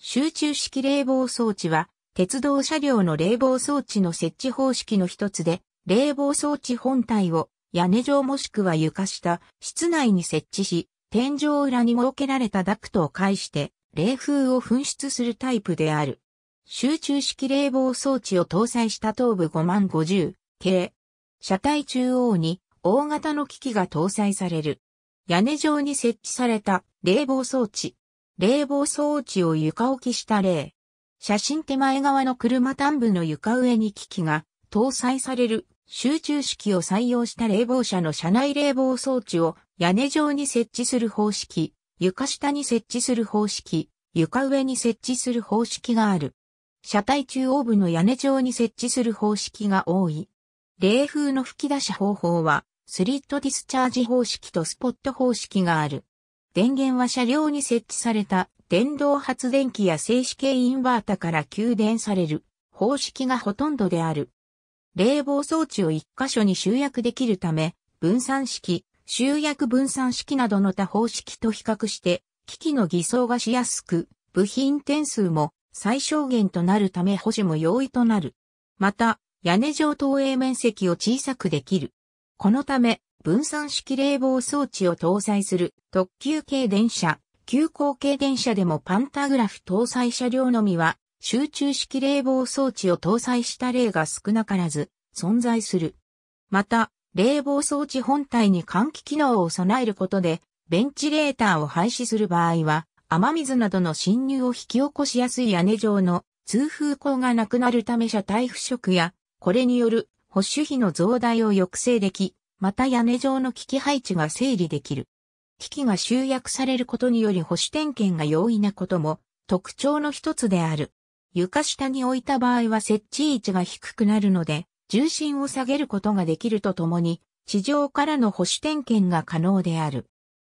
集中式冷房装置は、鉄道車両の冷房装置の設置方式の一つで、冷房装置本体を屋根上もしくは床下、室内に設置し、天井裏に設けられたダクトを介して冷風を噴出するタイプである。集中式冷房装置を搭載した頭部5万50系。車体中央に大型の機器が搭載される。屋根上に設置された冷房装置。冷房装置を床置きした例。写真手前側の車端部の床上に機器が搭載される集中式を採用した冷房車の車内冷房装置を屋根上に設置する方式、床下に設置する方式、床上に設置する方式がある。車体中央部の屋根上に設置する方式が多い。冷風の吹き出し方法は、スリットディスチャージ方式とスポット方式がある。電源は車両に設置された電動発電機や静止系インバータから給電される方式がほとんどである。冷房装置を一箇所に集約できるため、分散式、集約分散式などの他方式と比較して、機器の偽装がしやすく、部品点数も最小限となるため保持も容易となる。また、屋根上投影面積を小さくできる。このため、分散式冷房装置を搭載する特急系電車、急行系電車でもパンタグラフ搭載車両のみは集中式冷房装置を搭載した例が少なからず存在する。また、冷房装置本体に換気機能を備えることで、ベンチレーターを廃止する場合は、雨水などの侵入を引き起こしやすい屋根上の通風口がなくなるため車体腐食や、これによる保守費の増大を抑制でき、また屋根上の機器配置が整理できる。機器が集約されることにより保守点検が容易なことも特徴の一つである。床下に置いた場合は設置位置が低くなるので、重心を下げることができるとともに、地上からの保守点検が可能である。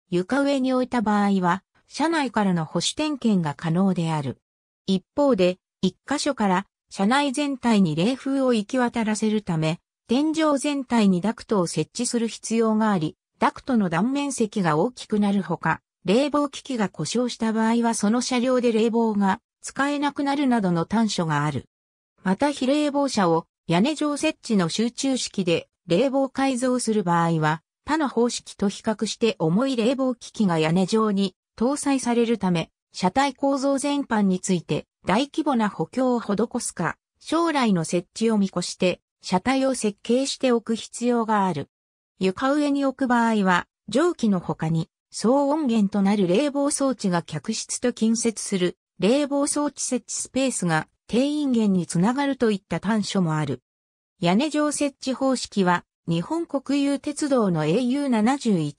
床上に置いた場合は、車内からの保守点検が可能である。一方で、一箇所から車内全体に冷風を行き渡らせるため、天井全体にダクトを設置する必要があり、ダクトの断面積が大きくなるほか、冷房機器が故障した場合はその車両で冷房が使えなくなるなどの短所がある。また非冷房車を屋根上設置の集中式で冷房改造する場合は、他の方式と比較して重い冷房機器が屋根上に搭載されるため、車体構造全般について大規模な補強を施すか、将来の設置を見越して車体を設計しておく必要がある。床上に置く場合は、蒸気の他に、騒音源となる冷房装置が客室と近接する冷房装置設置スペースが定員源につながるといった短所もある。屋根上設置方式は日本国有鉄道の AU71、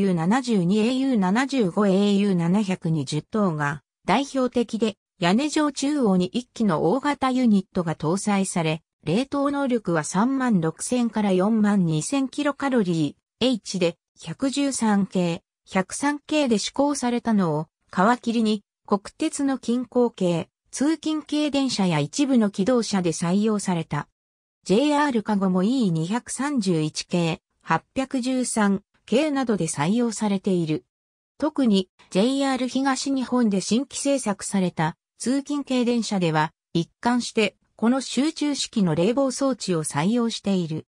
AU72、AU75、AU720 等が代表的で屋根上中央に1機の大型ユニットが搭載され冷凍能力は3万6000から4万2000キロカロリー、H で 113K、系 103K で施行されたのを、皮切りに国鉄の近郊系、通勤系電車や一部の機動車で採用された。JR カゴも E231 系、813系などで採用されている。特に JR 東日本で新規制作された通勤系電車では一貫してこの集中式の冷房装置を採用している。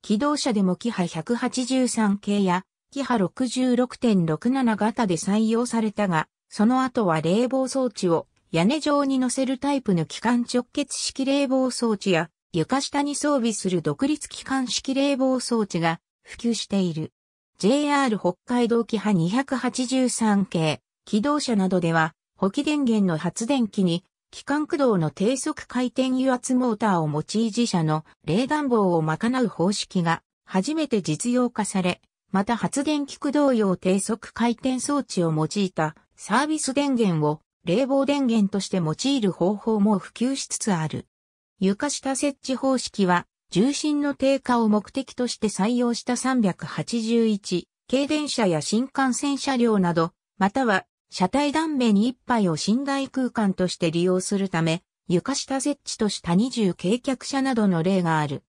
機動車でもキハ183系やキハ66.67型で採用されたが、その後は冷房装置を屋根上に乗せるタイプの機関直結式冷房装置や床下に装備する独立機関式冷房装置が普及している。JR 北海道機ハ283系、機動車などでは、補機電源の発電機に機関駆動の低速回転油圧モーターを用い自社の冷暖房を賄う方式が初めて実用化され、また発電機駆動用低速回転装置を用いたサービス電源を冷房電源として用いる方法も普及しつつある。床下設置方式は重心の低下を目的として採用した381、軽電車や新幹線車両など、または車体断面一杯を寝台空間として利用するため、床下設置とした二重軽脚車などの例がある。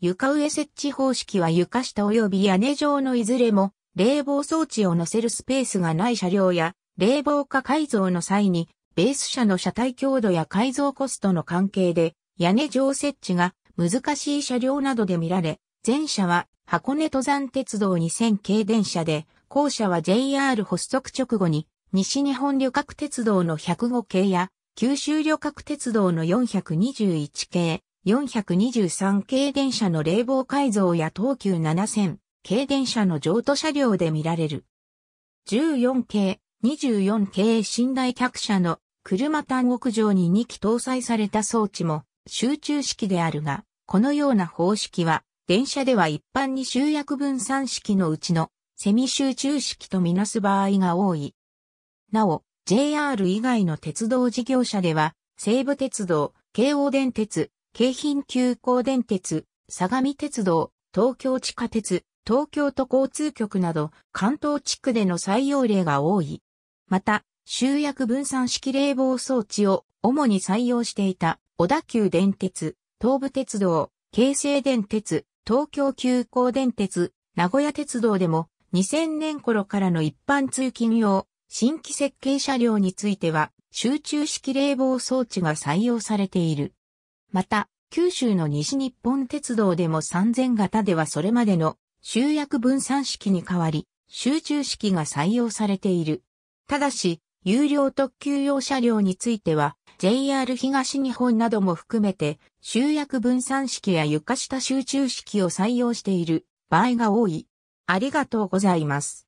床上設置方式は床下及び屋根上のいずれも冷房装置を乗せるスペースがない車両や冷房化改造の際にベース車の車体強度や改造コストの関係で屋根上設置が難しい車両などで見られ、前者は箱根登山鉄道2000系電車で、後者は JR 発足直後に西日本旅客鉄道の105系や、九州旅客鉄道の421系、423系電車の冷房改造や東急7000系電車の譲渡車両で見られる。14系、24系寝台客車の車単屋上に2機搭載された装置も集中式であるが、このような方式は電車では一般に集約分散式のうちのセミ集中式とみなす場合が多い。なお、JR 以外の鉄道事業者では、西武鉄道、京王電鉄、京浜急行電鉄、相模鉄道、東京地下鉄、東京都交通局など関東地区での採用例が多い。また、集約分散式冷房装置を主に採用していた小田急電鉄、東武鉄道、京成電鉄、東京急行電鉄、名古屋鉄道でも2000年頃からの一般通勤用、新規設計車両については集中式冷房装置が採用されている。また、九州の西日本鉄道でも3000型ではそれまでの集約分散式に代わり、集中式が採用されている。ただし、有料特急用車両については、JR 東日本なども含めて、集約分散式や床下集中式を採用している場合が多い。ありがとうございます。